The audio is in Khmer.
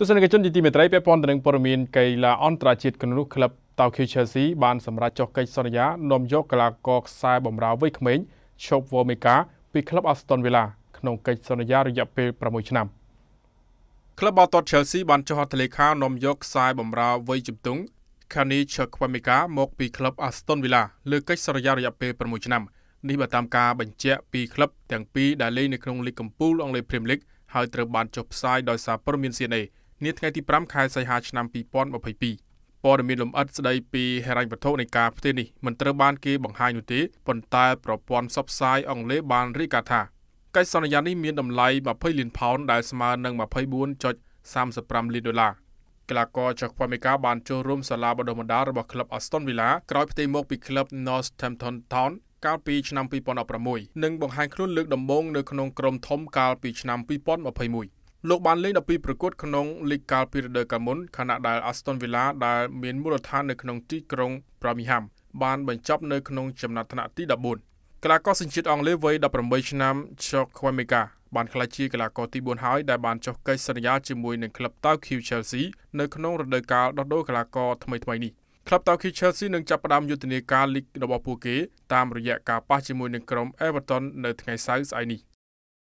ទស្សនិកជនជាទីមេត្រីពាក់ព័ន្ធទៅនឹងព័ត៌មានកីឡាអន្តរជាតិក្នុងនោះក្លឹប Tokyo Chelsea បានសម្រេចចុះកិច្ចសន្យានាំយកកីឡាករខ្សែបម្រើវ័យក្មេង Chop Womeka ពីក្លឹប Aston Villa ក្នុងកិច្ចសន្យារយៈពេល6ឆ្នាំក្លឹបបាល់ទាត់ Chelsea បានចុះហត្ថលេខានាំយកខ្សែបម្រើវ័យជំទង់ Kani Chakwameka មកពីក្លឹប Aston Villa លើកិច្ចសន្យារយៈពេល6ឆ្នាំនេះបើតាមការបញ្ជាក់ពីក្លឹបទាំងពីរដែលលេងនៅក្នុងលីគកំពូលអង់គ្លេស Premier League ហើយត្រូវបានចុះផ្សាយដោយសារព័ត៌មាន CNN នាថ្ងៃទី5ខែសីហាឆ្នាំ2022ព័ត៌មានលម្អិតស្ដីពីហិរញ្ញវត្ថុនៃការផ្ទេរនេះមិនត្រូវបានគេបង្ហាញនោះទេប៉ុន្តែប្រព័ន្ធផ្សព្វផ្សាយអង់គ្លេសបានរាយការណ៍ថាកិច្ចសន្យានេះមានតម្លៃ20លានផោនដែលស្មើនឹង24.35លានដុល្លារកីឡាករចក្រពមេកាបានចូលរួមសាលាបណ្ដុះបណ្ដាលរបស់ក្លឹប Aston Villa ក្រោយផ្ទេរមកពីក្លឹប Northampton Town កាលពីឆ្នាំ2016និងបង្ហាញខ្លួនលើកដំបូងនៅក្នុងក្រុមធំកាលពីឆ្នាំ2021លោកបានលេង12ប្រកួតក្នុងលីកកាលពីរដូវកាលមុនខណៈដែល Aston Villa ដែលមានមូលដ្ឋាននៅក្នុងទីក្រុង Birmingham បានបញ្ចប់ នៅក្នុងចំណាត់ថ្នាក់ទី14កីឡាករសញ្ជាតិអង់គ្លេសវ័យ18ឆ្នាំ Chuck Wemeka បានក្លាយជាកីឡាករទី4ហើយដែលបានចុះកិច្ចសន្យាជាមួយនឹងក្លឹបតៅ Q Chelsea នៅក្នុងរដូវកាលដោះដូរកីឡាករថ្មីៗនេះក្លឹបតៅ Q Chelsea នឹងចាប់ផ្ដើមយុទ្ធនាការលីករបស់ពួកគេតាមរយៈការប៉ះជាមួយនឹងក្រុម Everton នៅថ្ងៃសៅរ៍ស្អែកនេះ